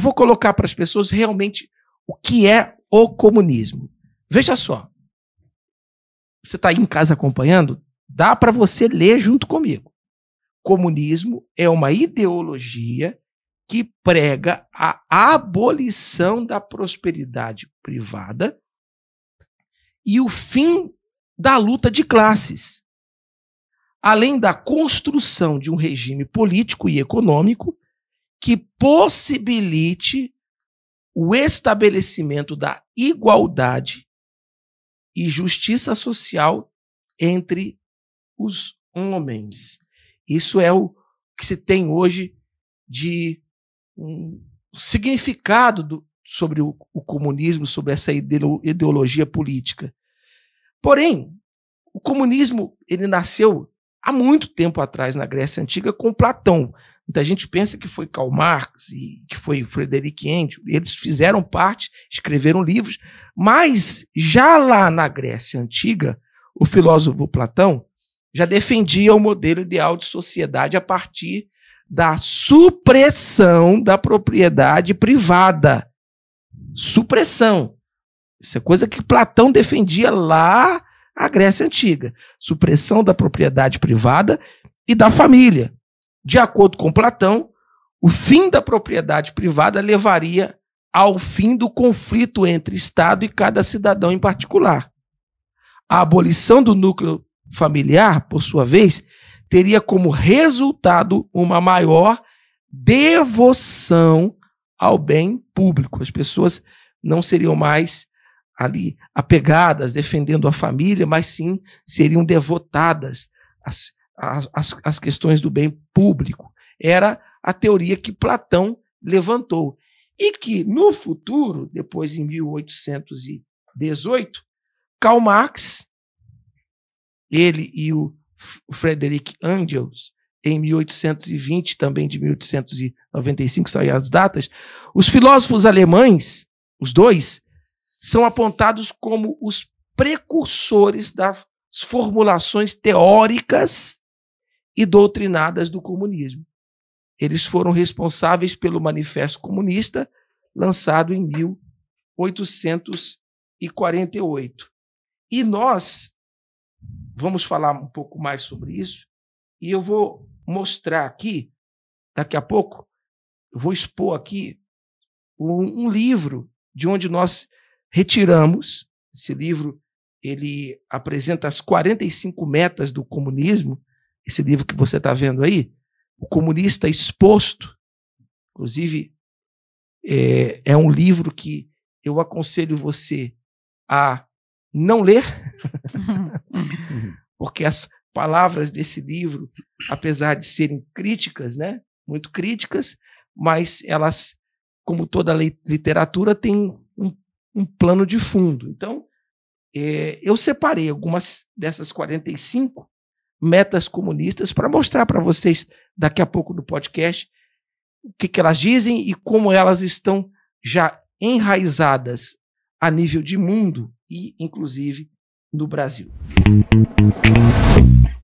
Eu vou colocar para as pessoas realmente o que é o comunismo. Veja só. Você está aí em casa acompanhando? Dá para você ler junto comigo. Comunismo é uma ideologia que prega a abolição da prosperidade privada e o fim da luta de classes, além da construção de um regime político e econômico que possibilite o estabelecimento da igualdade e justiça social entre os homens. Isso é o que se tem hoje de um significado do, sobre o, o comunismo, sobre essa ideologia política. Porém, o comunismo ele nasceu há muito tempo atrás na Grécia Antiga com Platão. Muita gente pensa que foi Karl Marx e que foi Frederic Engels. Eles fizeram parte, escreveram livros, mas já lá na Grécia Antiga, o filósofo Platão já defendia o modelo ideal de sociedade a partir da supressão da propriedade privada. Supressão. Isso é coisa que Platão defendia lá na Grécia Antiga. Supressão da propriedade privada e da família. De acordo com Platão, o fim da propriedade privada levaria ao fim do conflito entre Estado e cada cidadão em particular. A abolição do núcleo familiar, por sua vez, teria como resultado uma maior devoção ao bem público. As pessoas não seriam mais ali apegadas, defendendo a família, mas sim seriam devotadas às, as, as questões do bem público. Era a teoria que Platão levantou. E que no futuro, depois em 1818, Karl Marx, ele e o Frederick Engels, em 1820, também de 1895, saíram as datas, os filósofos alemães, os dois, são apontados como os precursores das formulações teóricas e doutrinadas do comunismo. Eles foram responsáveis pelo Manifesto Comunista, lançado em 1848. E nós vamos falar um pouco mais sobre isso, e eu vou mostrar aqui, daqui a pouco, vou expor aqui um, um livro de onde nós retiramos. Esse livro ele apresenta as 45 metas do comunismo, esse livro que você está vendo aí, O Comunista Exposto, inclusive, é, é um livro que eu aconselho você a não ler, porque as palavras desse livro, apesar de serem críticas, né, muito críticas, mas elas, como toda literatura, têm um, um plano de fundo. Então, é, eu separei algumas dessas 45 metas comunistas para mostrar para vocês daqui a pouco no podcast o que, que elas dizem e como elas estão já enraizadas a nível de mundo e, inclusive, no Brasil.